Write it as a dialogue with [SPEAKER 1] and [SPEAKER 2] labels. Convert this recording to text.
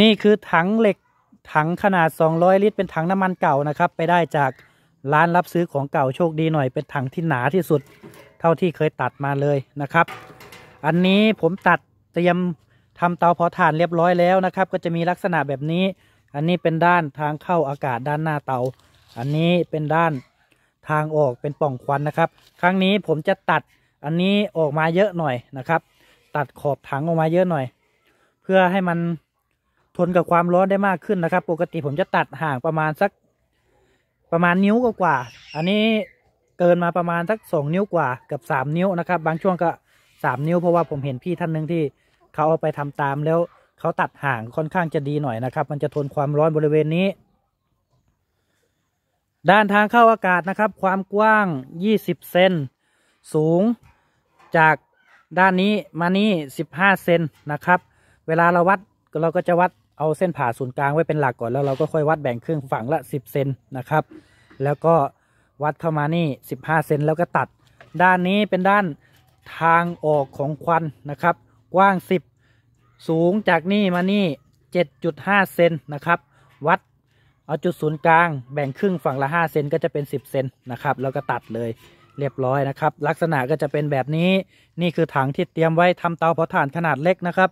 [SPEAKER 1] นี่คือถังเหล็กถังขนาด 200 ลิตรเป็นถังน้ำมันเก่านะครับ ไปได้จากร้านรับซื้อของเก่าโชคดีหน่อย เป็นถังที่หนาที่สุด เท่าที่เคยตัดมาเลยนะครับ อันนี้ผมตัดเตรียมทำเตาเผาถ่านเรียบร้อยแล้วนะครับ ก็จะมีลักษณะแบบนี้ อันนี้เป็นด้านทางเข้าอากาศด้านหน้าเตา อันนี้เป็นด้านทางออกเป็นป่องควันนะครับ ครั้งนี้ผมจะตัดอันนี้ออกมาเยอะหน่อยนะครับ ตัดขอบถังออกมาเยอะหน่อย เพื่อให้มันทนกับความร้อนได้มากขึ้นนะครับ ปกติผมจะตัดห่างประมาณสักประมาณนิ้วกว่า อันนี้เกินมาประมาณสักสองนิ้วกว่ากับสามนิ้วนะครับ บางช่วงก็สามนิ้ว เพราะว่าผมเห็นพี่ท่านหนึ่งที่เขาเอาไปทำตามแล้วเขาตัดห่างค่อนข้างจะดีหน่อยนะครับ มันจะทนความร้อนบริเวณนี้ ด้านทางเข้าอากาศนะครับ ความกว้าง 20เซน สูง จากด้านนี้มานี่15เซนนะครับ เวลาเราวัดเราก็จะวัดเอาเส้นผ่าศูนย์กลางไว้เป็นหลักก่อนแล้วเราก็ค่อยวัดแบ่งครึ่งฝั่งละ 10เซนนะครับแล้วก็วัดเข้ามานี่ 15เซนแล้วก็ตัด ด้านนี้เป็นด้านทางออกของควันนะครับ กว้าง10สูงจากนี่มานี่7.5เซนนะครับวัดเอาจุดศูนย์กลาง แบ่งครึ่งฝั่งละ5เซนก็จะเป็น 10เซนนะครับแล้วก็ตัดเลยเรียบร้อยนะครับ ลักษณะก็จะเป็นแบบนี้นี่คือถังที่เตรียมไว้ทำเตาเผาถ่านขนาดเล็กนะครับ